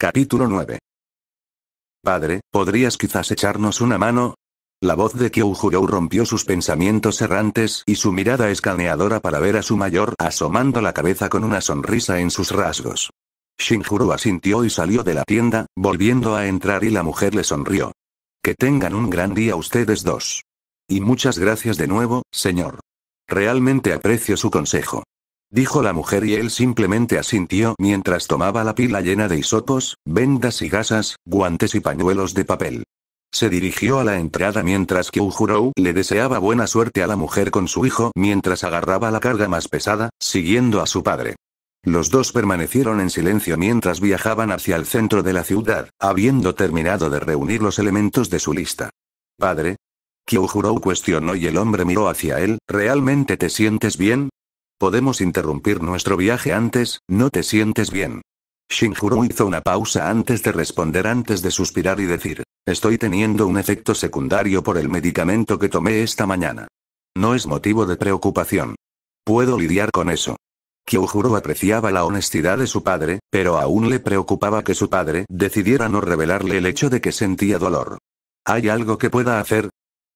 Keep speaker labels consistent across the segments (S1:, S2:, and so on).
S1: Capítulo 9. Padre, ¿podrías quizás echarnos una mano? La voz de Kyouhurou rompió sus pensamientos errantes y su mirada escaneadora para ver a su mayor asomando la cabeza con una sonrisa en sus rasgos. Shinjuro asintió y salió de la tienda, volviendo a entrar y la mujer le sonrió. Que tengan un gran día ustedes dos. Y muchas gracias de nuevo, señor. Realmente aprecio su consejo. Dijo la mujer y él simplemente asintió mientras tomaba la pila llena de hisopos, vendas y gasas, guantes y pañuelos de papel. Se dirigió a la entrada mientras que le deseaba buena suerte a la mujer con su hijo mientras agarraba la carga más pesada, siguiendo a su padre. Los dos permanecieron en silencio mientras viajaban hacia el centro de la ciudad, habiendo terminado de reunir los elementos de su lista. Padre. Kyuhurou cuestionó y el hombre miró hacia él, ¿realmente te sientes bien? Podemos interrumpir nuestro viaje antes, no te sientes bien. Shinjuro hizo una pausa antes de responder antes de suspirar y decir, estoy teniendo un efecto secundario por el medicamento que tomé esta mañana. No es motivo de preocupación. Puedo lidiar con eso. Kyojuro apreciaba la honestidad de su padre, pero aún le preocupaba que su padre decidiera no revelarle el hecho de que sentía dolor. ¿Hay algo que pueda hacer?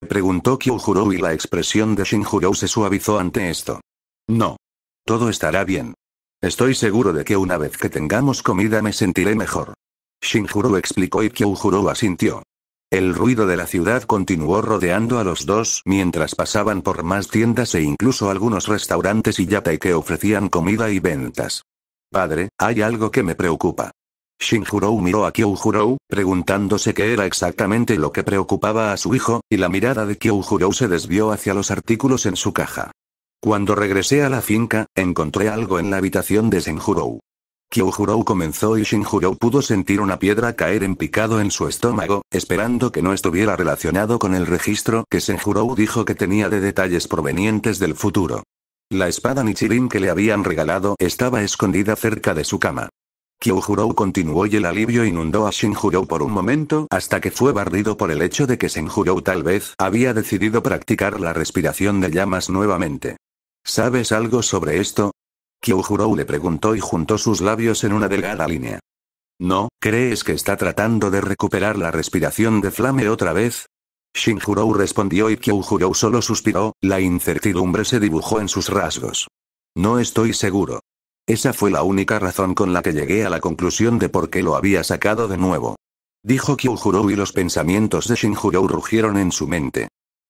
S1: Preguntó Kyojuro y la expresión de Shinjuro se suavizó ante esto. No. Todo estará bien. Estoy seguro de que una vez que tengamos comida me sentiré mejor. Shinjuro explicó y Kyojuro asintió. El ruido de la ciudad continuó rodeando a los dos mientras pasaban por más tiendas e incluso algunos restaurantes y yatai que ofrecían comida y ventas. Padre, hay algo que me preocupa. Shinjuro miró a Kyojuro, preguntándose qué era exactamente lo que preocupaba a su hijo, y la mirada de Kyojuro se desvió hacia los artículos en su caja. Cuando regresé a la finca, encontré algo en la habitación de Senjurou. Kyuhurou comenzó y Shinjurou pudo sentir una piedra caer en picado en su estómago, esperando que no estuviera relacionado con el registro que Senjurou dijo que tenía de detalles provenientes del futuro. La espada Nichirin que le habían regalado estaba escondida cerca de su cama. Kyuhurou continuó y el alivio inundó a Shinjurou por un momento hasta que fue barrido por el hecho de que Senjurou tal vez había decidido practicar la respiración de llamas nuevamente. ¿Sabes algo sobre esto? Kyuhurou le preguntó y juntó sus labios en una delgada línea. ¿No, crees que está tratando de recuperar la respiración de Flame otra vez? Shinjurou respondió y Kyuhurou solo suspiró, la incertidumbre se dibujó en sus rasgos. No estoy seguro. Esa fue la única razón con la que llegué a la conclusión de por qué lo había sacado de nuevo. Dijo Kyuhurou y los pensamientos de Shinjurou rugieron en su mente.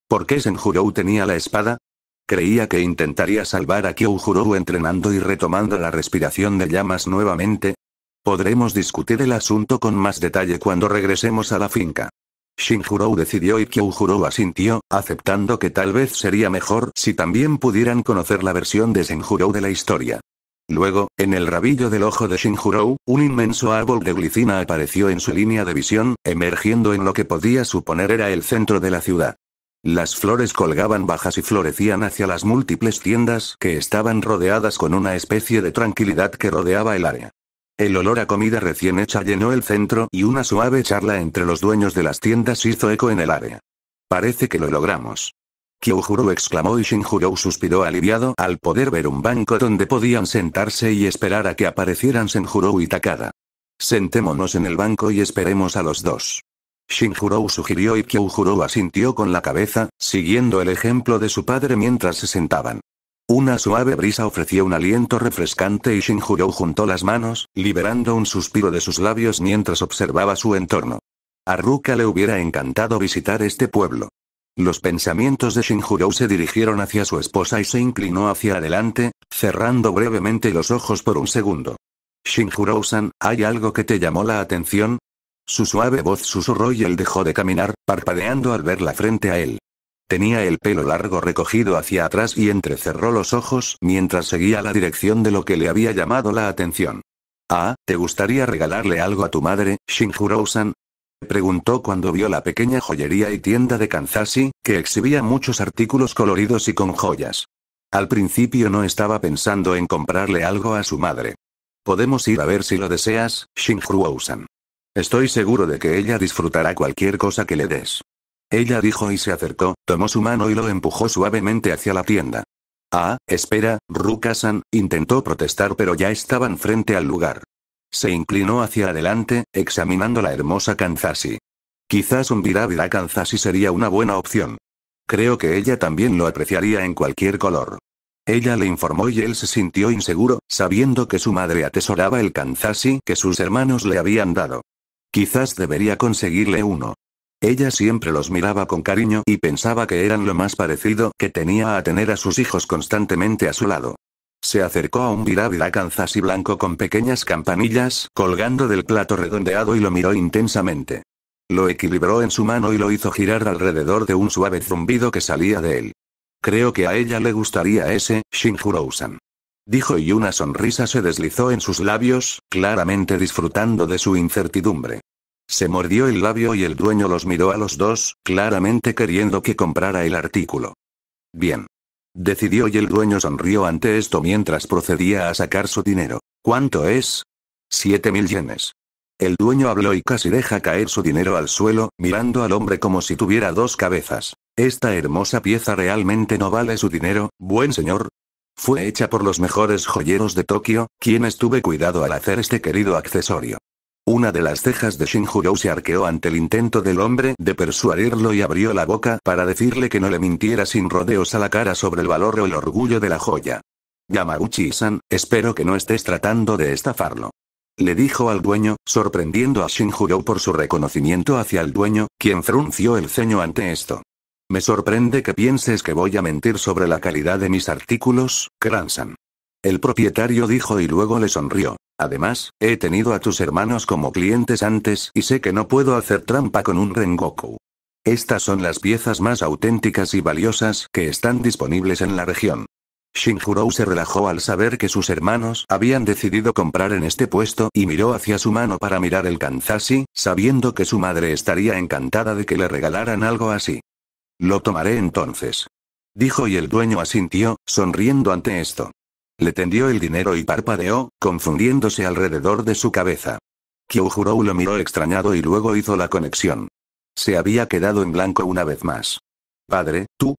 S1: ¿Por qué Shinjurou tenía la espada? Creía que intentaría salvar a Kyoujurou entrenando y retomando la respiración de llamas nuevamente. Podremos discutir el asunto con más detalle cuando regresemos a la finca. Shinjurou decidió y Kyoujurou asintió, aceptando que tal vez sería mejor si también pudieran conocer la versión de Shinjurou de la historia. Luego, en el rabillo del ojo de Shinjurou, un inmenso árbol de glicina apareció en su línea de visión, emergiendo en lo que podía suponer era el centro de la ciudad. Las flores colgaban bajas y florecían hacia las múltiples tiendas que estaban rodeadas con una especie de tranquilidad que rodeaba el área. El olor a comida recién hecha llenó el centro y una suave charla entre los dueños de las tiendas hizo eco en el área. Parece que lo logramos. Kyojuro exclamó y Shinjurou suspiró aliviado al poder ver un banco donde podían sentarse y esperar a que aparecieran Senjuro y Takada. Sentémonos en el banco y esperemos a los dos. Shinjurou sugirió y Kyojurou asintió con la cabeza, siguiendo el ejemplo de su padre mientras se sentaban. Una suave brisa ofreció un aliento refrescante y Shinjurou juntó las manos, liberando un suspiro de sus labios mientras observaba su entorno. A Ruka le hubiera encantado visitar este pueblo. Los pensamientos de Shinjurou se dirigieron hacia su esposa y se inclinó hacia adelante, cerrando brevemente los ojos por un segundo. Shinjurou-san, ¿hay algo que te llamó la atención? Su suave voz susurró y él dejó de caminar, parpadeando al verla frente a él. Tenía el pelo largo recogido hacia atrás y entrecerró los ojos mientras seguía la dirección de lo que le había llamado la atención. Ah, ¿te gustaría regalarle algo a tu madre, Shinjuro-san? Preguntó cuando vio la pequeña joyería y tienda de Kansashi, que exhibía muchos artículos coloridos y con joyas. Al principio no estaba pensando en comprarle algo a su madre. Podemos ir a ver si lo deseas, shinjuro Estoy seguro de que ella disfrutará cualquier cosa que le des. Ella dijo y se acercó, tomó su mano y lo empujó suavemente hacia la tienda. Ah, espera, Rukasan, intentó protestar pero ya estaban frente al lugar. Se inclinó hacia adelante, examinando la hermosa Kanzasi. Quizás un virabirá Kanzasi sería una buena opción. Creo que ella también lo apreciaría en cualquier color. Ella le informó y él se sintió inseguro, sabiendo que su madre atesoraba el Kanzasi que sus hermanos le habían dado. Quizás debería conseguirle uno. Ella siempre los miraba con cariño y pensaba que eran lo más parecido que tenía a tener a sus hijos constantemente a su lado. Se acercó a un Kansas y blanco con pequeñas campanillas colgando del plato redondeado y lo miró intensamente. Lo equilibró en su mano y lo hizo girar alrededor de un suave zumbido que salía de él. Creo que a ella le gustaría ese, Shinjurousan dijo y una sonrisa se deslizó en sus labios, claramente disfrutando de su incertidumbre. Se mordió el labio y el dueño los miró a los dos, claramente queriendo que comprara el artículo. Bien. Decidió y el dueño sonrió ante esto mientras procedía a sacar su dinero. ¿Cuánto es? Siete mil yenes. El dueño habló y casi deja caer su dinero al suelo, mirando al hombre como si tuviera dos cabezas. Esta hermosa pieza realmente no vale su dinero, buen señor, fue hecha por los mejores joyeros de Tokio, quienes tuve cuidado al hacer este querido accesorio. Una de las cejas de Shinjuro se arqueó ante el intento del hombre de persuadirlo y abrió la boca para decirle que no le mintiera sin rodeos a la cara sobre el valor o el orgullo de la joya. Yamaguchi-san, espero que no estés tratando de estafarlo. Le dijo al dueño, sorprendiendo a Shinjuro por su reconocimiento hacia el dueño, quien frunció el ceño ante esto. Me sorprende que pienses que voy a mentir sobre la calidad de mis artículos, Kransan. El propietario dijo y luego le sonrió. Además, he tenido a tus hermanos como clientes antes y sé que no puedo hacer trampa con un Rengoku. Estas son las piezas más auténticas y valiosas que están disponibles en la región. Shinjurou se relajó al saber que sus hermanos habían decidido comprar en este puesto y miró hacia su mano para mirar el Kanzashi, sabiendo que su madre estaría encantada de que le regalaran algo así. Lo tomaré entonces. Dijo y el dueño asintió, sonriendo ante esto. Le tendió el dinero y parpadeó, confundiéndose alrededor de su cabeza. Kyujurou lo miró extrañado y luego hizo la conexión. Se había quedado en blanco una vez más. Padre, tú.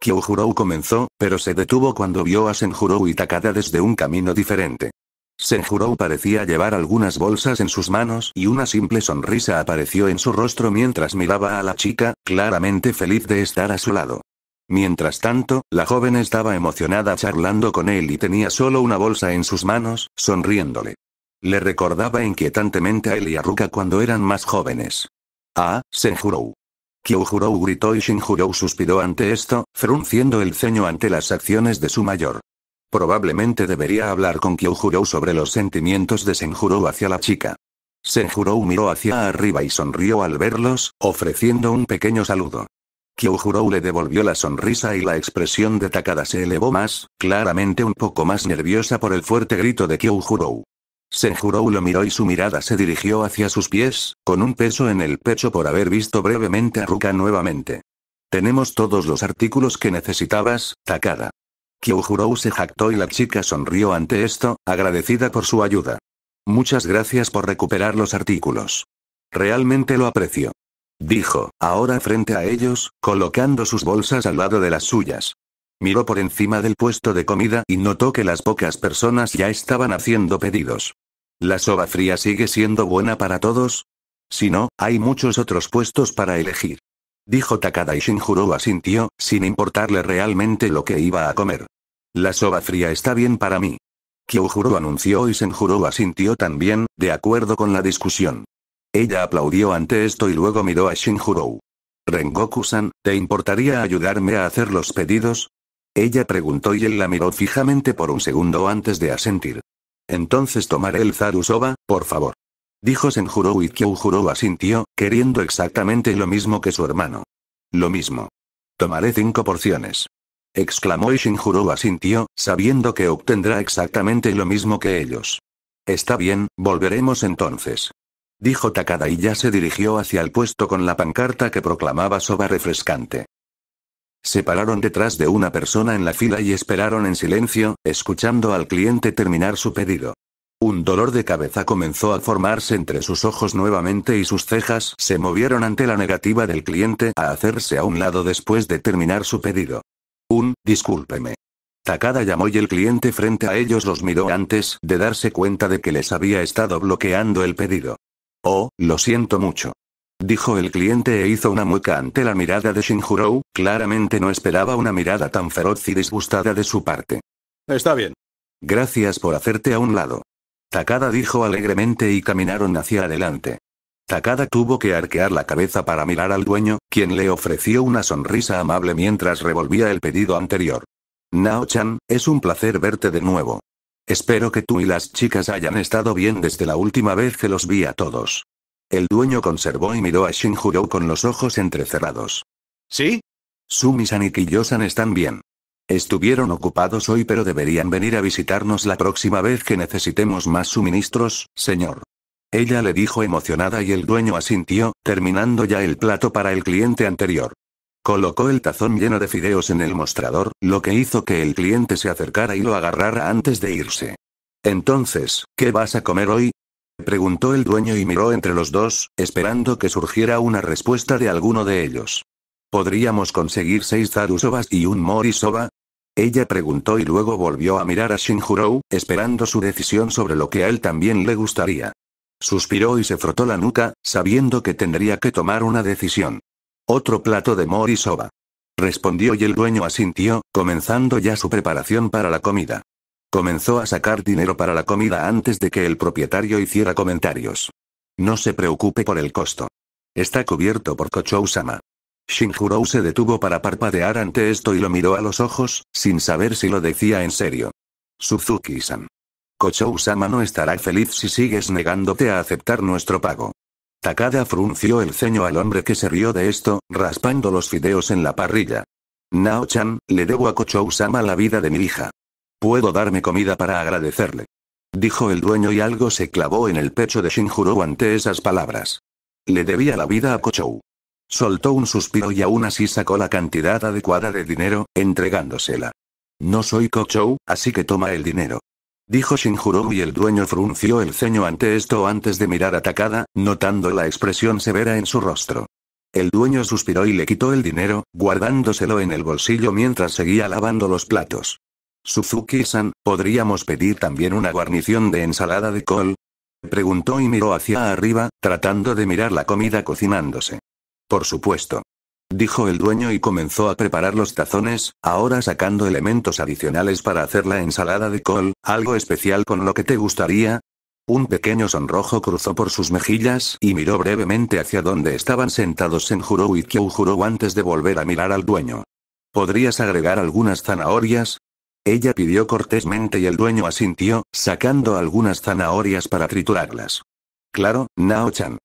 S1: Kyuhurou comenzó, pero se detuvo cuando vio a Senjurou y Takada desde un camino diferente. Senjuro parecía llevar algunas bolsas en sus manos y una simple sonrisa apareció en su rostro mientras miraba a la chica, claramente feliz de estar a su lado. Mientras tanto, la joven estaba emocionada charlando con él y tenía solo una bolsa en sus manos, sonriéndole. Le recordaba inquietantemente a él y a Ruka cuando eran más jóvenes. Ah, Senjuro. Kyuhurou gritó y Shinjuro suspiró ante esto, frunciendo el ceño ante las acciones de su mayor. Probablemente debería hablar con Kyojuro sobre los sentimientos de Senjuro hacia la chica. Senjuro miró hacia arriba y sonrió al verlos, ofreciendo un pequeño saludo. Kyojuro le devolvió la sonrisa y la expresión de Takada se elevó más, claramente un poco más nerviosa por el fuerte grito de Kyojuro. Senjuro lo miró y su mirada se dirigió hacia sus pies, con un peso en el pecho por haber visto brevemente a Ruka nuevamente. Tenemos todos los artículos que necesitabas, Takada. Kyuhurou se jactó y la chica sonrió ante esto, agradecida por su ayuda. Muchas gracias por recuperar los artículos. Realmente lo aprecio. Dijo, ahora frente a ellos, colocando sus bolsas al lado de las suyas. Miró por encima del puesto de comida y notó que las pocas personas ya estaban haciendo pedidos. ¿La soba fría sigue siendo buena para todos? Si no, hay muchos otros puestos para elegir dijo Takada y Shinjuro asintió, sin importarle realmente lo que iba a comer. La soba fría está bien para mí. Kyojuro anunció y Senjuro asintió también, de acuerdo con la discusión. Ella aplaudió ante esto y luego miró a Shinjuro. Rengoku-san, ¿te importaría ayudarme a hacer los pedidos? Ella preguntó y él la miró fijamente por un segundo antes de asentir. Entonces tomaré el Zaru Soba, por favor. Dijo Senjuro y a asintió, queriendo exactamente lo mismo que su hermano. Lo mismo. Tomaré cinco porciones. Exclamó y a asintió, sabiendo que obtendrá exactamente lo mismo que ellos. Está bien, volveremos entonces. Dijo Takada y ya se dirigió hacia el puesto con la pancarta que proclamaba soba refrescante. Se pararon detrás de una persona en la fila y esperaron en silencio, escuchando al cliente terminar su pedido. Un dolor de cabeza comenzó a formarse entre sus ojos nuevamente y sus cejas se movieron ante la negativa del cliente a hacerse a un lado después de terminar su pedido. Un, discúlpeme. Takada llamó y el cliente frente a ellos los miró antes de darse cuenta de que les había estado bloqueando el pedido. Oh, lo siento mucho. Dijo el cliente e hizo una mueca ante la mirada de Shinjurou, claramente no esperaba una mirada tan feroz y disgustada de su parte. Está bien. Gracias por hacerte a un lado. Takada dijo alegremente y caminaron hacia adelante. Takada tuvo que arquear la cabeza para mirar al dueño, quien le ofreció una sonrisa amable mientras revolvía el pedido anterior. Nao-chan, es un placer verte de nuevo. Espero que tú y las chicas hayan estado bien desde la última vez que los vi a todos. El dueño conservó y miró a Shinjuro con los ojos entrecerrados. ¿Sí? Sumi-san y Kiyosan están bien. Estuvieron ocupados hoy pero deberían venir a visitarnos la próxima vez que necesitemos más suministros, señor. Ella le dijo emocionada y el dueño asintió, terminando ya el plato para el cliente anterior. Colocó el tazón lleno de fideos en el mostrador, lo que hizo que el cliente se acercara y lo agarrara antes de irse. Entonces, ¿qué vas a comer hoy? Preguntó el dueño y miró entre los dos, esperando que surgiera una respuesta de alguno de ellos. Podríamos conseguir seis zarusovas y un morisoba, ella preguntó y luego volvió a mirar a Shinjurou, esperando su decisión sobre lo que a él también le gustaría. Suspiró y se frotó la nuca, sabiendo que tendría que tomar una decisión. Otro plato de mori soba. Respondió y el dueño asintió, comenzando ya su preparación para la comida. Comenzó a sacar dinero para la comida antes de que el propietario hiciera comentarios. No se preocupe por el costo. Está cubierto por Kochou-sama. Shinjurou se detuvo para parpadear ante esto y lo miró a los ojos, sin saber si lo decía en serio. Suzuki-san. Kochou-sama no estará feliz si sigues negándote a aceptar nuestro pago. Takada frunció el ceño al hombre que se rió de esto, raspando los fideos en la parrilla. Nao-chan, le debo a Kochou-sama la vida de mi hija. Puedo darme comida para agradecerle. Dijo el dueño y algo se clavó en el pecho de Shinjurou ante esas palabras. Le debía la vida a Kochou. Soltó un suspiro y aún así sacó la cantidad adecuada de dinero, entregándosela. No soy Kochou, así que toma el dinero. Dijo Shinjuro y el dueño frunció el ceño ante esto antes de mirar atacada, notando la expresión severa en su rostro. El dueño suspiró y le quitó el dinero, guardándoselo en el bolsillo mientras seguía lavando los platos. Suzuki-san, ¿podríamos pedir también una guarnición de ensalada de col? Preguntó y miró hacia arriba, tratando de mirar la comida cocinándose. Por supuesto. Dijo el dueño y comenzó a preparar los tazones, ahora sacando elementos adicionales para hacer la ensalada de col, algo especial con lo que te gustaría. Un pequeño sonrojo cruzó por sus mejillas y miró brevemente hacia donde estaban sentados en Senjuro y juró antes de volver a mirar al dueño. ¿Podrías agregar algunas zanahorias? Ella pidió cortésmente y el dueño asintió, sacando algunas zanahorias para triturarlas. Claro, Nao-chan.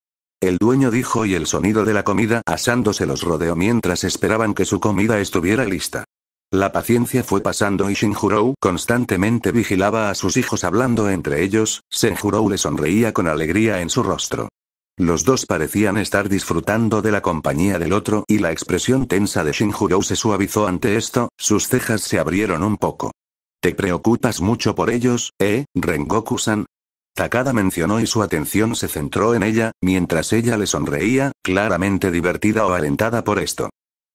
S1: El dueño dijo y el sonido de la comida asándose los rodeó mientras esperaban que su comida estuviera lista. La paciencia fue pasando y Shinjurou constantemente vigilaba a sus hijos hablando entre ellos, Senjurou le sonreía con alegría en su rostro. Los dos parecían estar disfrutando de la compañía del otro y la expresión tensa de Shinjurou se suavizó ante esto, sus cejas se abrieron un poco. ¿Te preocupas mucho por ellos, eh, Rengoku-san? Takada mencionó y su atención se centró en ella, mientras ella le sonreía, claramente divertida o alentada por esto.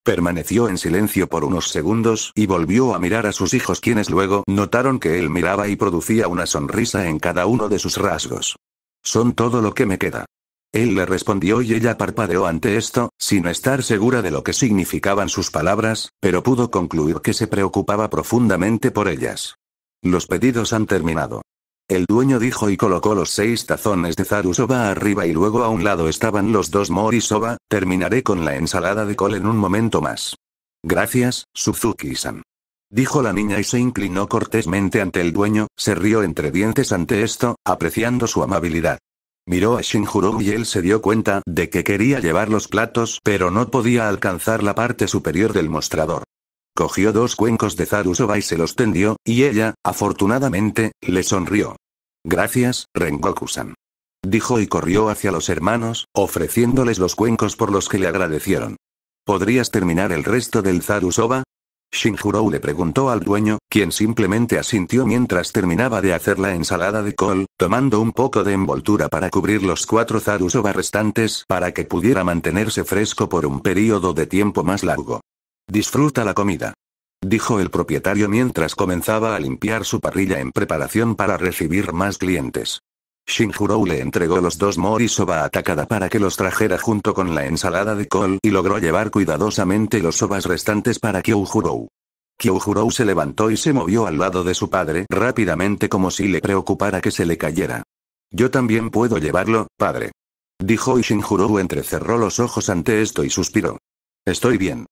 S1: Permaneció en silencio por unos segundos y volvió a mirar a sus hijos quienes luego notaron que él miraba y producía una sonrisa en cada uno de sus rasgos. Son todo lo que me queda. Él le respondió y ella parpadeó ante esto, sin estar segura de lo que significaban sus palabras, pero pudo concluir que se preocupaba profundamente por ellas. Los pedidos han terminado. El dueño dijo y colocó los seis tazones de zarusoba arriba y luego a un lado estaban los dos morisoba, terminaré con la ensalada de col en un momento más. Gracias, Suzuki-san. Dijo la niña y se inclinó cortésmente ante el dueño, se rió entre dientes ante esto, apreciando su amabilidad. Miró a Shinjuro y él se dio cuenta de que quería llevar los platos pero no podía alcanzar la parte superior del mostrador. Cogió dos cuencos de Zarusoba y se los tendió, y ella, afortunadamente, le sonrió. Gracias, Rengoku-san. Dijo y corrió hacia los hermanos, ofreciéndoles los cuencos por los que le agradecieron. ¿Podrías terminar el resto del Zarusoba? Shinjuro le preguntó al dueño, quien simplemente asintió mientras terminaba de hacer la ensalada de col, tomando un poco de envoltura para cubrir los cuatro zarusoba restantes para que pudiera mantenerse fresco por un período de tiempo más largo. Disfruta la comida. Dijo el propietario mientras comenzaba a limpiar su parrilla en preparación para recibir más clientes. Shinjurou le entregó los dos morisoba atacada para que los trajera junto con la ensalada de col y logró llevar cuidadosamente los sobas restantes para Kyoujurou. Kyoujurou se levantó y se movió al lado de su padre rápidamente como si le preocupara que se le cayera. Yo también puedo llevarlo, padre. Dijo y Shinjurou entrecerró los ojos ante esto y suspiró. Estoy bien.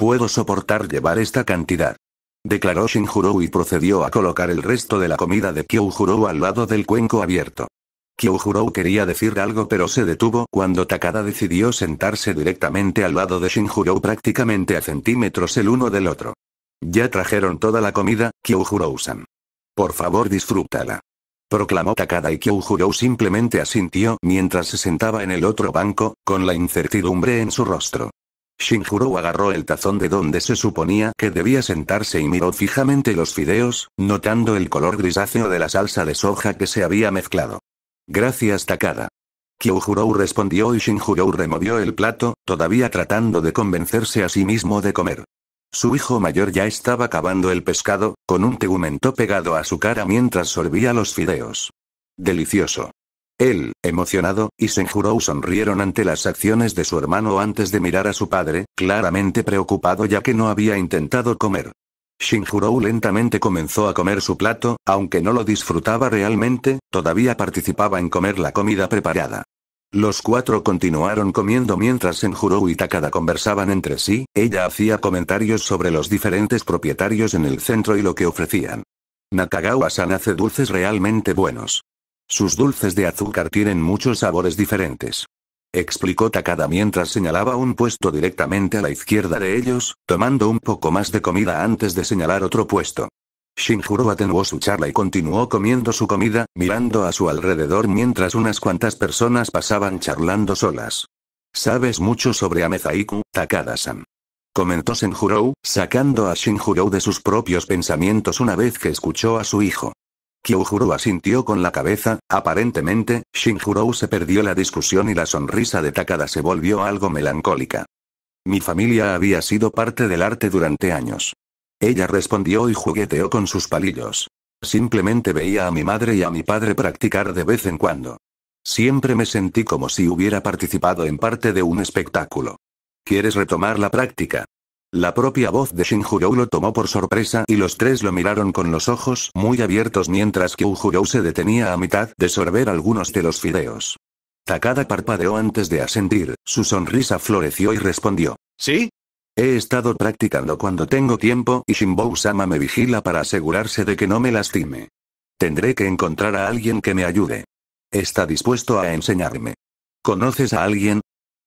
S1: Puedo soportar llevar esta cantidad. Declaró Shinjurou y procedió a colocar el resto de la comida de Kyoujurou al lado del cuenco abierto. Kyoujurou quería decir algo pero se detuvo cuando Takada decidió sentarse directamente al lado de Shinjurou prácticamente a centímetros el uno del otro. Ya trajeron toda la comida, Kyojurou-san. Por favor disfrútala. Proclamó Takada y Kyoujurou simplemente asintió mientras se sentaba en el otro banco, con la incertidumbre en su rostro. Shinjuro agarró el tazón de donde se suponía que debía sentarse y miró fijamente los fideos, notando el color grisáceo de la salsa de soja que se había mezclado. Gracias Takada. Kyuhurou respondió y Shinjurou removió el plato, todavía tratando de convencerse a sí mismo de comer. Su hijo mayor ya estaba cavando el pescado, con un tegumento pegado a su cara mientras sorbía los fideos. Delicioso. Él, emocionado, y Senjuro sonrieron ante las acciones de su hermano antes de mirar a su padre, claramente preocupado ya que no había intentado comer. Shinjurou lentamente comenzó a comer su plato, aunque no lo disfrutaba realmente, todavía participaba en comer la comida preparada. Los cuatro continuaron comiendo mientras Senjurou y Takada conversaban entre sí, ella hacía comentarios sobre los diferentes propietarios en el centro y lo que ofrecían. Nakagawa-san hace dulces realmente buenos. Sus dulces de azúcar tienen muchos sabores diferentes. Explicó Takada mientras señalaba un puesto directamente a la izquierda de ellos, tomando un poco más de comida antes de señalar otro puesto. Shinjuro atenuó su charla y continuó comiendo su comida, mirando a su alrededor mientras unas cuantas personas pasaban charlando solas. Sabes mucho sobre Amezaiku, Takada-san. Comentó Shinjuro, sacando a Shinjuro de sus propios pensamientos una vez que escuchó a su hijo. Kyuhiro asintió con la cabeza, aparentemente, Shinjurou se perdió la discusión y la sonrisa de Takada se volvió algo melancólica. Mi familia había sido parte del arte durante años. Ella respondió y jugueteó con sus palillos. Simplemente veía a mi madre y a mi padre practicar de vez en cuando. Siempre me sentí como si hubiera participado en parte de un espectáculo. ¿Quieres retomar la práctica? La propia voz de Shinjurou lo tomó por sorpresa y los tres lo miraron con los ojos muy abiertos mientras que se detenía a mitad de sorber algunos de los fideos. Takada parpadeó antes de asentir, su sonrisa floreció y respondió. ¿Sí? He estado practicando cuando tengo tiempo y Shinbou-sama me vigila para asegurarse de que no me lastime. Tendré que encontrar a alguien que me ayude. Está dispuesto a enseñarme. ¿Conoces a alguien?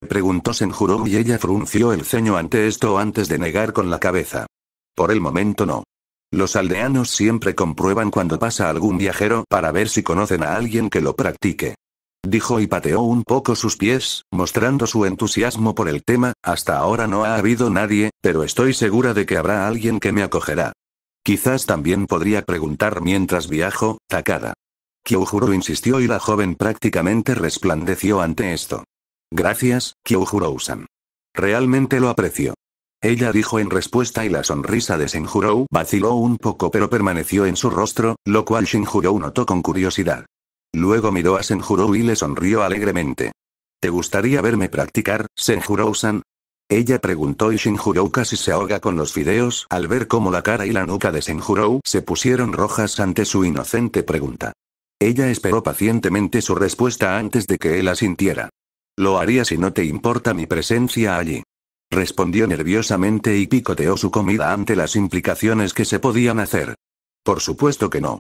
S1: preguntó Senjuro y ella frunció el ceño ante esto antes de negar con la cabeza. Por el momento no. Los aldeanos siempre comprueban cuando pasa algún viajero para ver si conocen a alguien que lo practique. Dijo y pateó un poco sus pies, mostrando su entusiasmo por el tema, hasta ahora no ha habido nadie, pero estoy segura de que habrá alguien que me acogerá. Quizás también podría preguntar mientras viajo, Takada. Kyojuro insistió y la joven prácticamente resplandeció ante esto. Gracias, Kyojuro-san. Realmente lo aprecio. Ella dijo en respuesta y la sonrisa de Senjurou vaciló un poco pero permaneció en su rostro, lo cual Shinjurou notó con curiosidad. Luego miró a Senjurou y le sonrió alegremente. ¿Te gustaría verme practicar, Senjurou-san? Ella preguntó y Shinjurou casi se ahoga con los fideos al ver cómo la cara y la nuca de Senjurou se pusieron rojas ante su inocente pregunta. Ella esperó pacientemente su respuesta antes de que él sintiera. Lo haría si no te importa mi presencia allí. Respondió nerviosamente y picoteó su comida ante las implicaciones que se podían hacer. Por supuesto que no.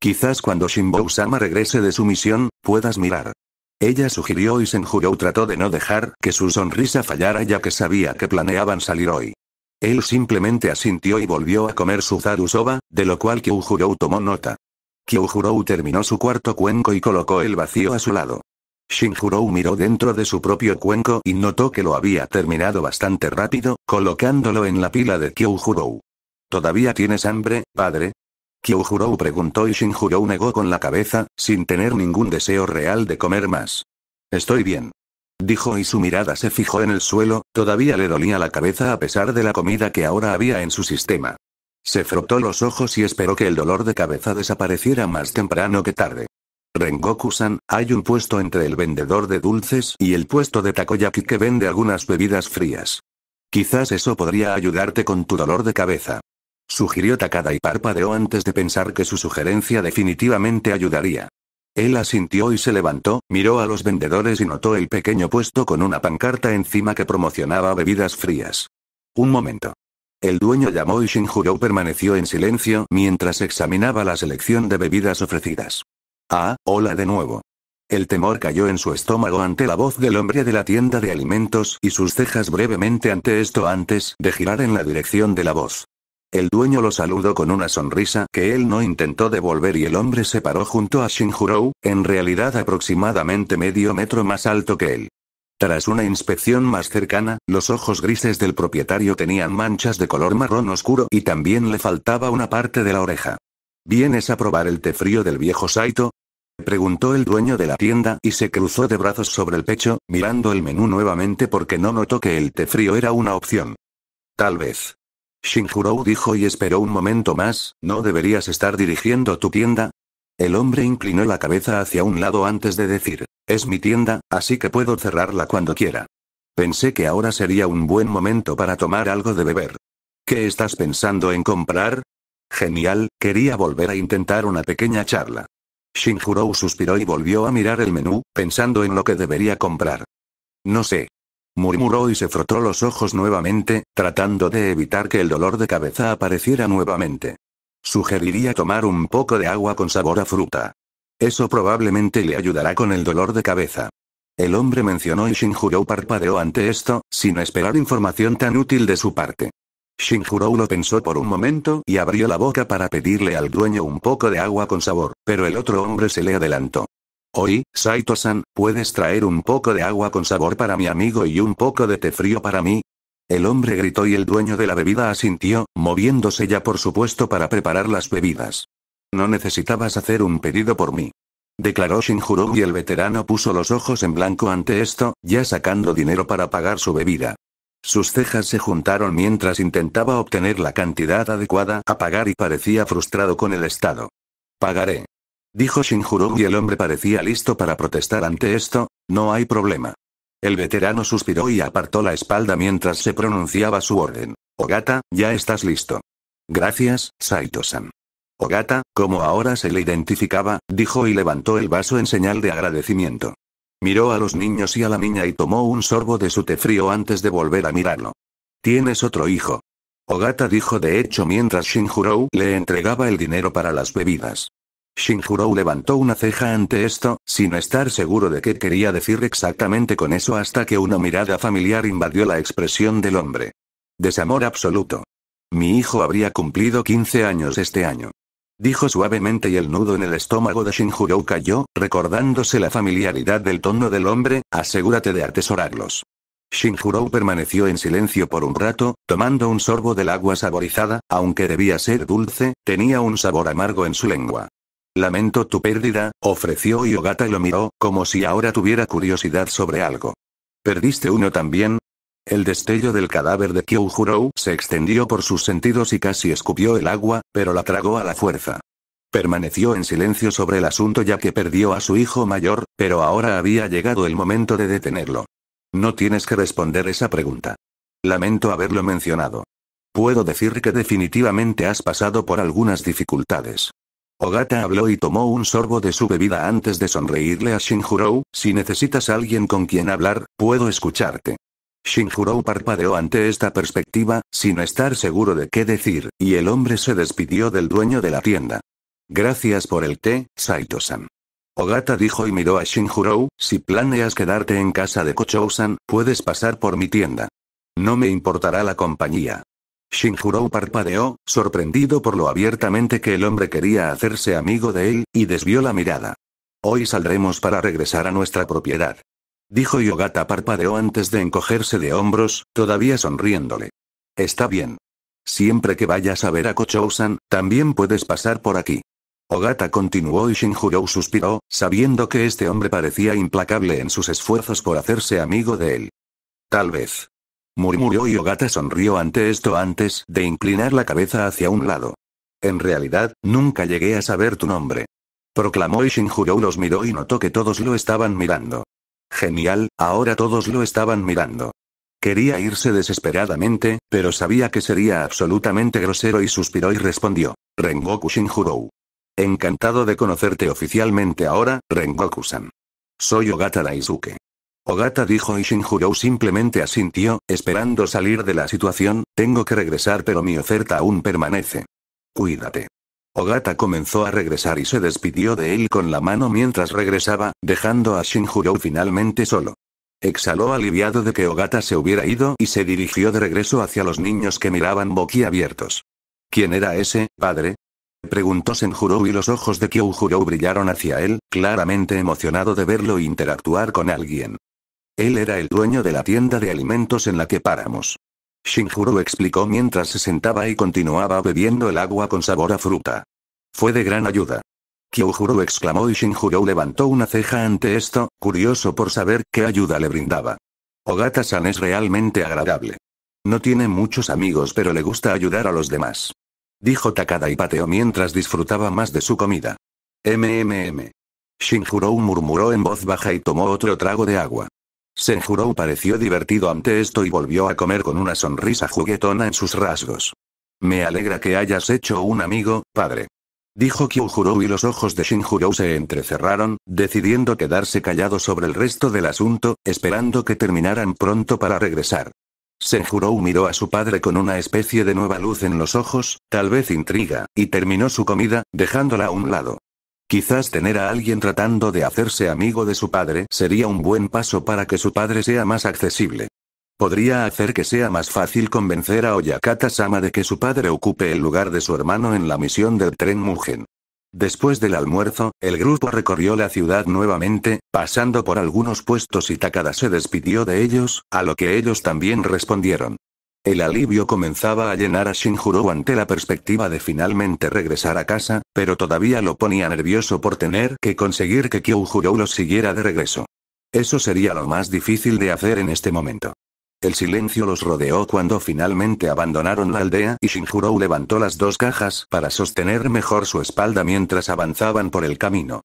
S1: Quizás cuando Shinbou-sama regrese de su misión, puedas mirar. Ella sugirió y Senjuro trató de no dejar que su sonrisa fallara ya que sabía que planeaban salir hoy. Él simplemente asintió y volvió a comer su soba, de lo cual Kyuhurou tomó nota. Kyuhurou terminó su cuarto cuenco y colocó el vacío a su lado. Shinjurou miró dentro de su propio cuenco y notó que lo había terminado bastante rápido, colocándolo en la pila de Kyojurou. ¿Todavía tienes hambre, padre? Kyojurou preguntó y Shinjurou negó con la cabeza, sin tener ningún deseo real de comer más. Estoy bien. Dijo y su mirada se fijó en el suelo, todavía le dolía la cabeza a pesar de la comida que ahora había en su sistema. Se frotó los ojos y esperó que el dolor de cabeza desapareciera más temprano que tarde. Rengoku-san, hay un puesto entre el vendedor de dulces y el puesto de takoyaki que vende algunas bebidas frías. Quizás eso podría ayudarte con tu dolor de cabeza. Sugirió Takada y parpadeó antes de pensar que su sugerencia definitivamente ayudaría. Él asintió y se levantó, miró a los vendedores y notó el pequeño puesto con una pancarta encima que promocionaba bebidas frías. Un momento. El dueño llamó y Shinjuro permaneció en silencio mientras examinaba la selección de bebidas ofrecidas. Ah, hola de nuevo. El temor cayó en su estómago ante la voz del hombre de la tienda de alimentos y sus cejas brevemente ante esto antes de girar en la dirección de la voz. El dueño lo saludó con una sonrisa que él no intentó devolver y el hombre se paró junto a Shinjurou, en realidad aproximadamente medio metro más alto que él. Tras una inspección más cercana, los ojos grises del propietario tenían manchas de color marrón oscuro y también le faltaba una parte de la oreja. ¿Vienes a probar el té frío del viejo Saito? Preguntó el dueño de la tienda y se cruzó de brazos sobre el pecho, mirando el menú nuevamente porque no notó que el té frío era una opción. Tal vez. Shinjurou dijo y esperó un momento más, ¿no deberías estar dirigiendo tu tienda? El hombre inclinó la cabeza hacia un lado antes de decir, es mi tienda, así que puedo cerrarla cuando quiera. Pensé que ahora sería un buen momento para tomar algo de beber. ¿Qué estás pensando en comprar? Genial, quería volver a intentar una pequeña charla. Shinjuro suspiró y volvió a mirar el menú, pensando en lo que debería comprar. No sé. Murmuró y se frotó los ojos nuevamente, tratando de evitar que el dolor de cabeza apareciera nuevamente. Sugeriría tomar un poco de agua con sabor a fruta. Eso probablemente le ayudará con el dolor de cabeza. El hombre mencionó y Shinjuro parpadeó ante esto, sin esperar información tan útil de su parte. Shinjuro lo pensó por un momento y abrió la boca para pedirle al dueño un poco de agua con sabor, pero el otro hombre se le adelantó. Oye, Saito-san, ¿puedes traer un poco de agua con sabor para mi amigo y un poco de té frío para mí? El hombre gritó y el dueño de la bebida asintió, moviéndose ya por supuesto para preparar las bebidas. No necesitabas hacer un pedido por mí. Declaró Shinjuro y el veterano puso los ojos en blanco ante esto, ya sacando dinero para pagar su bebida. Sus cejas se juntaron mientras intentaba obtener la cantidad adecuada a pagar y parecía frustrado con el estado. Pagaré. Dijo Shinjuro y el hombre parecía listo para protestar ante esto, no hay problema. El veterano suspiró y apartó la espalda mientras se pronunciaba su orden. Ogata, ya estás listo. Gracias, Saito-san. Ogata, como ahora se le identificaba, dijo y levantó el vaso en señal de agradecimiento. Miró a los niños y a la niña y tomó un sorbo de su té frío antes de volver a mirarlo. Tienes otro hijo. Ogata dijo de hecho mientras Shinjurou le entregaba el dinero para las bebidas. Shinjurou levantó una ceja ante esto, sin estar seguro de qué quería decir exactamente con eso hasta que una mirada familiar invadió la expresión del hombre. Desamor absoluto. Mi hijo habría cumplido 15 años este año. Dijo suavemente y el nudo en el estómago de Shinjurou cayó, recordándose la familiaridad del tono del hombre, asegúrate de atesorarlos. Shinjurou permaneció en silencio por un rato, tomando un sorbo del agua saborizada, aunque debía ser dulce, tenía un sabor amargo en su lengua. Lamento tu pérdida, ofreció Yogata y lo miró, como si ahora tuviera curiosidad sobre algo. ¿Perdiste uno también? El destello del cadáver de Kyouhurou se extendió por sus sentidos y casi escupió el agua, pero la tragó a la fuerza. Permaneció en silencio sobre el asunto ya que perdió a su hijo mayor, pero ahora había llegado el momento de detenerlo. No tienes que responder esa pregunta. Lamento haberlo mencionado. Puedo decir que definitivamente has pasado por algunas dificultades. Ogata habló y tomó un sorbo de su bebida antes de sonreírle a Shinjurou, si necesitas alguien con quien hablar, puedo escucharte. Shinjuro parpadeó ante esta perspectiva, sin estar seguro de qué decir, y el hombre se despidió del dueño de la tienda. Gracias por el té, Saito-san. Ogata dijo y miró a Shinjuro, si planeas quedarte en casa de Kochou-san, puedes pasar por mi tienda. No me importará la compañía. Shinjuro parpadeó, sorprendido por lo abiertamente que el hombre quería hacerse amigo de él, y desvió la mirada. Hoy saldremos para regresar a nuestra propiedad. Dijo Yogata parpadeó antes de encogerse de hombros, todavía sonriéndole. Está bien. Siempre que vayas a ver a Kochousan, también puedes pasar por aquí. Ogata continuó y Shinjurou suspiró, sabiendo que este hombre parecía implacable en sus esfuerzos por hacerse amigo de él. Tal vez. Murmuró y Ogata sonrió ante esto antes de inclinar la cabeza hacia un lado. En realidad, nunca llegué a saber tu nombre. Proclamó y Shinjurou los miró y notó que todos lo estaban mirando. Genial, ahora todos lo estaban mirando. Quería irse desesperadamente, pero sabía que sería absolutamente grosero y suspiró y respondió. Rengoku Shinjurou. Encantado de conocerte oficialmente ahora, Rengoku-san. Soy Ogata Daisuke. Ogata dijo y Shinjurou simplemente asintió, esperando salir de la situación, tengo que regresar pero mi oferta aún permanece. Cuídate. Ogata comenzó a regresar y se despidió de él con la mano mientras regresaba, dejando a Shinjurou finalmente solo. Exhaló aliviado de que Ogata se hubiera ido y se dirigió de regreso hacia los niños que miraban boquiabiertos. ¿Quién era ese, padre? Preguntó Shinjurou y los ojos de Kyoujurou brillaron hacia él, claramente emocionado de verlo e interactuar con alguien. Él era el dueño de la tienda de alimentos en la que paramos. Shinjuro explicó mientras se sentaba y continuaba bebiendo el agua con sabor a fruta. Fue de gran ayuda. Kyuhuru exclamó y Shinjuro levantó una ceja ante esto, curioso por saber qué ayuda le brindaba. Ogata-san es realmente agradable. No tiene muchos amigos pero le gusta ayudar a los demás. Dijo Takada y pateó mientras disfrutaba más de su comida. MMM. Shinjuro murmuró en voz baja y tomó otro trago de agua. Senjurou pareció divertido ante esto y volvió a comer con una sonrisa juguetona en sus rasgos. Me alegra que hayas hecho un amigo, padre. Dijo Kyuhurou y los ojos de Shinjurou se entrecerraron, decidiendo quedarse callado sobre el resto del asunto, esperando que terminaran pronto para regresar. Senjurou miró a su padre con una especie de nueva luz en los ojos, tal vez intriga, y terminó su comida, dejándola a un lado. Quizás tener a alguien tratando de hacerse amigo de su padre sería un buen paso para que su padre sea más accesible. Podría hacer que sea más fácil convencer a Oyakata-sama de que su padre ocupe el lugar de su hermano en la misión del tren Mugen. Después del almuerzo, el grupo recorrió la ciudad nuevamente, pasando por algunos puestos y Takada se despidió de ellos, a lo que ellos también respondieron. El alivio comenzaba a llenar a Shinjuro ante la perspectiva de finalmente regresar a casa, pero todavía lo ponía nervioso por tener que conseguir que Kyuhiro los siguiera de regreso. Eso sería lo más difícil de hacer en este momento. El silencio los rodeó cuando finalmente abandonaron la aldea y Shinjuro levantó las dos cajas para sostener mejor su espalda mientras avanzaban por el camino.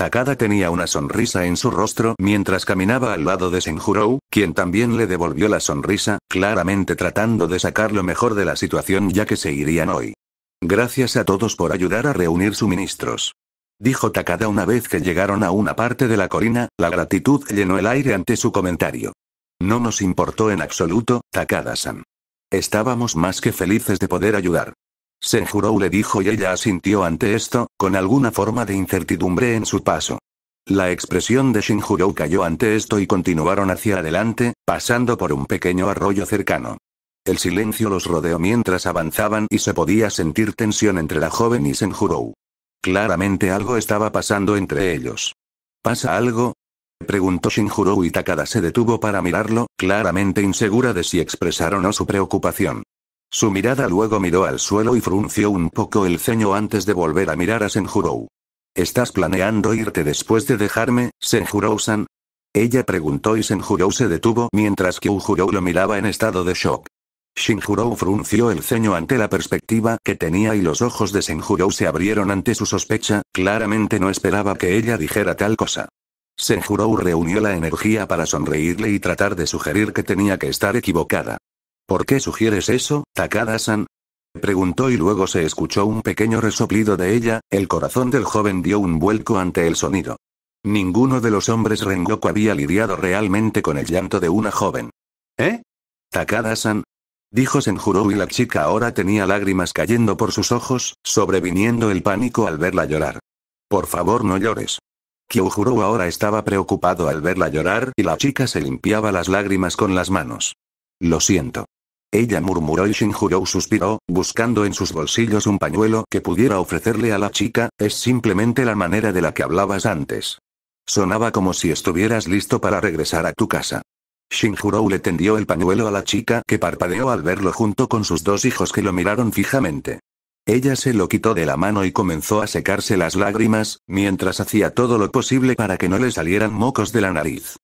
S1: Takada tenía una sonrisa en su rostro mientras caminaba al lado de Senjurou, quien también le devolvió la sonrisa, claramente tratando de sacar lo mejor de la situación ya que se irían hoy. Gracias a todos por ayudar a reunir suministros. Dijo Takada una vez que llegaron a una parte de la colina, la gratitud llenó el aire ante su comentario. No nos importó en absoluto, Takada-san. Estábamos más que felices de poder ayudar. Senjurou le dijo y ella asintió ante esto, con alguna forma de incertidumbre en su paso. La expresión de Shinjurou cayó ante esto y continuaron hacia adelante, pasando por un pequeño arroyo cercano. El silencio los rodeó mientras avanzaban y se podía sentir tensión entre la joven y Senjurou. Claramente algo estaba pasando entre ellos. ¿Pasa algo? Preguntó Shinjurou y Takada se detuvo para mirarlo, claramente insegura de si expresaron o no su preocupación. Su mirada luego miró al suelo y frunció un poco el ceño antes de volver a mirar a Senjurou. ¿Estás planeando irte después de dejarme, Senjurou-san? Ella preguntó y Senjurou se detuvo mientras que Ujurou lo miraba en estado de shock. Shinjurou frunció el ceño ante la perspectiva que tenía y los ojos de Senjurou se abrieron ante su sospecha, claramente no esperaba que ella dijera tal cosa. Senjurou reunió la energía para sonreírle y tratar de sugerir que tenía que estar equivocada. ¿Por qué sugieres eso, Takada-san? Preguntó y luego se escuchó un pequeño resoplido de ella, el corazón del joven dio un vuelco ante el sonido. Ninguno de los hombres Rengoku había lidiado realmente con el llanto de una joven. ¿Eh? Takada-san. Dijo Senjuro y la chica ahora tenía lágrimas cayendo por sus ojos, sobreviniendo el pánico al verla llorar. Por favor no llores. Kyojuro ahora estaba preocupado al verla llorar y la chica se limpiaba las lágrimas con las manos. Lo siento. Ella murmuró y Shinjurou suspiró, buscando en sus bolsillos un pañuelo que pudiera ofrecerle a la chica, es simplemente la manera de la que hablabas antes. Sonaba como si estuvieras listo para regresar a tu casa. Shinjurou le tendió el pañuelo a la chica que parpadeó al verlo junto con sus dos hijos que lo miraron fijamente. Ella se lo quitó de la mano y comenzó a secarse las lágrimas, mientras hacía todo lo posible para que no le salieran mocos de la nariz.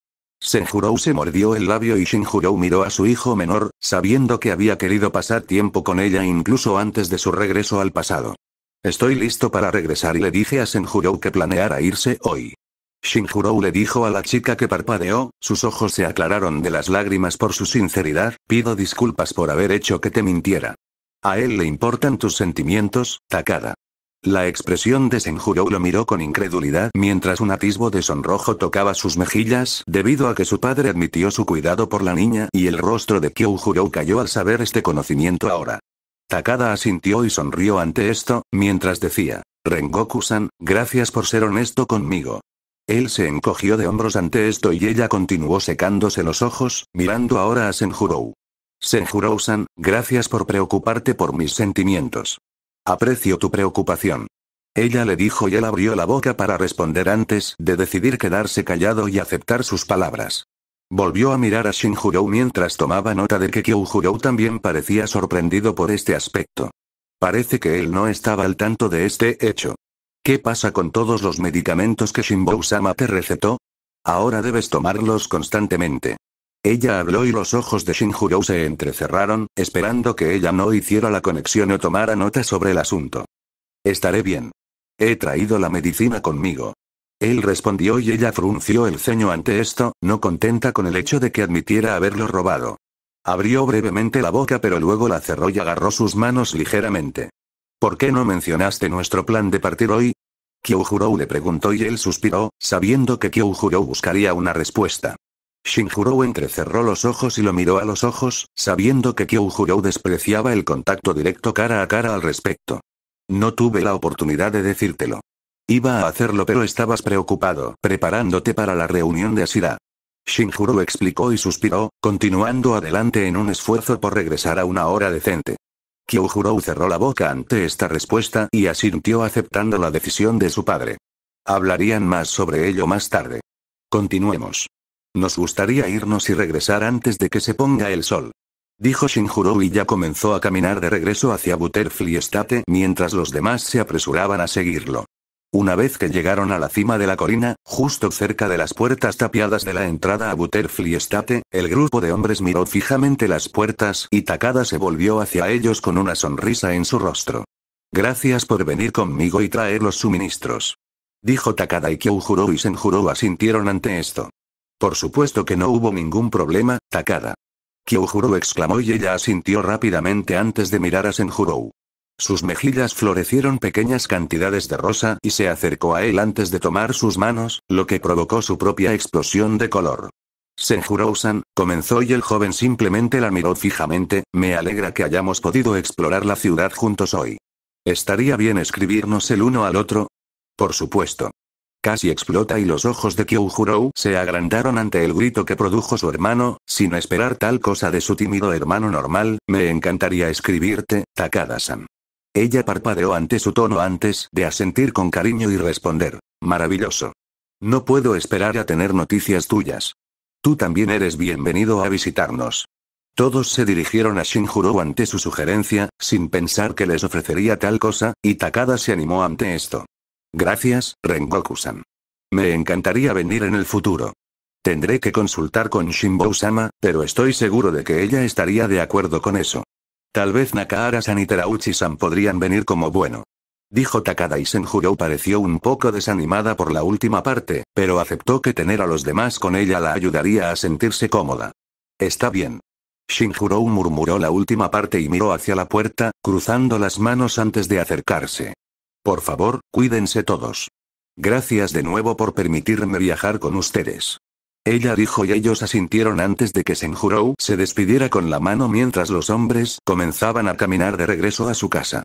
S1: Senjurou se mordió el labio y Shinjurou miró a su hijo menor, sabiendo que había querido pasar tiempo con ella incluso antes de su regreso al pasado. Estoy listo para regresar y le dije a Senjurou que planeara irse hoy. Shinjurou le dijo a la chica que parpadeó, sus ojos se aclararon de las lágrimas por su sinceridad, pido disculpas por haber hecho que te mintiera. A él le importan tus sentimientos, Takada. La expresión de Senjuro lo miró con incredulidad mientras un atisbo de sonrojo tocaba sus mejillas debido a que su padre admitió su cuidado por la niña y el rostro de Kyouhuro cayó al saber este conocimiento ahora. Takada asintió y sonrió ante esto, mientras decía, Rengoku-san, gracias por ser honesto conmigo. Él se encogió de hombros ante esto y ella continuó secándose los ojos, mirando ahora a Senjurou. Senjurou-san, gracias por preocuparte por mis sentimientos. Aprecio tu preocupación. Ella le dijo y él abrió la boca para responder antes de decidir quedarse callado y aceptar sus palabras. Volvió a mirar a Shinjurou mientras tomaba nota de que Kyouhurou también parecía sorprendido por este aspecto. Parece que él no estaba al tanto de este hecho. ¿Qué pasa con todos los medicamentos que Shinbou-sama te recetó? Ahora debes tomarlos constantemente. Ella habló y los ojos de Shinjurou se entrecerraron, esperando que ella no hiciera la conexión o tomara nota sobre el asunto. Estaré bien. He traído la medicina conmigo. Él respondió y ella frunció el ceño ante esto, no contenta con el hecho de que admitiera haberlo robado. Abrió brevemente la boca pero luego la cerró y agarró sus manos ligeramente. ¿Por qué no mencionaste nuestro plan de partir hoy? Kyouhurou le preguntó y él suspiró, sabiendo que Kyouhurou buscaría una respuesta. Shinjurou entrecerró los ojos y lo miró a los ojos, sabiendo que Kyouhurou despreciaba el contacto directo cara a cara al respecto. No tuve la oportunidad de decírtelo. Iba a hacerlo pero estabas preocupado, preparándote para la reunión de Asira. Shinjuro explicó y suspiró, continuando adelante en un esfuerzo por regresar a una hora decente. Kyoujurou cerró la boca ante esta respuesta y asintió aceptando la decisión de su padre. Hablarían más sobre ello más tarde. Continuemos. Nos gustaría irnos y regresar antes de que se ponga el sol. Dijo Shinjuro y ya comenzó a caminar de regreso hacia Butterfly Estate mientras los demás se apresuraban a seguirlo. Una vez que llegaron a la cima de la colina, justo cerca de las puertas tapiadas de la entrada a Butterfly Estate, el grupo de hombres miró fijamente las puertas y Takada se volvió hacia ellos con una sonrisa en su rostro. Gracias por venir conmigo y traer los suministros. Dijo Takada y Kyouhuro y Senjuro asintieron ante esto. Por supuesto que no hubo ningún problema, Takada. Kyojuro exclamó y ella asintió rápidamente antes de mirar a Senjurou. Sus mejillas florecieron pequeñas cantidades de rosa y se acercó a él antes de tomar sus manos, lo que provocó su propia explosión de color. Senjurou-san, comenzó y el joven simplemente la miró fijamente, me alegra que hayamos podido explorar la ciudad juntos hoy. ¿Estaría bien escribirnos el uno al otro? Por supuesto casi explota y los ojos de Kyouhurou se agrandaron ante el grito que produjo su hermano, sin esperar tal cosa de su tímido hermano normal, me encantaría escribirte, Takada-san. Ella parpadeó ante su tono antes de asentir con cariño y responder, maravilloso. No puedo esperar a tener noticias tuyas. Tú también eres bienvenido a visitarnos. Todos se dirigieron a Shinjuro ante su sugerencia, sin pensar que les ofrecería tal cosa, y Takada se animó ante esto. Gracias, Rengoku-san. Me encantaría venir en el futuro. Tendré que consultar con Shinbou-sama, pero estoy seguro de que ella estaría de acuerdo con eso. Tal vez Nakahara-san y Terauchi-san podrían venir como bueno. Dijo Takada y Senjuro pareció un poco desanimada por la última parte, pero aceptó que tener a los demás con ella la ayudaría a sentirse cómoda. Está bien. Shinjuro murmuró la última parte y miró hacia la puerta, cruzando las manos antes de acercarse. Por favor, cuídense todos. Gracias de nuevo por permitirme viajar con ustedes. Ella dijo y ellos asintieron antes de que Senjurou se despidiera con la mano mientras los hombres comenzaban a caminar de regreso a su casa.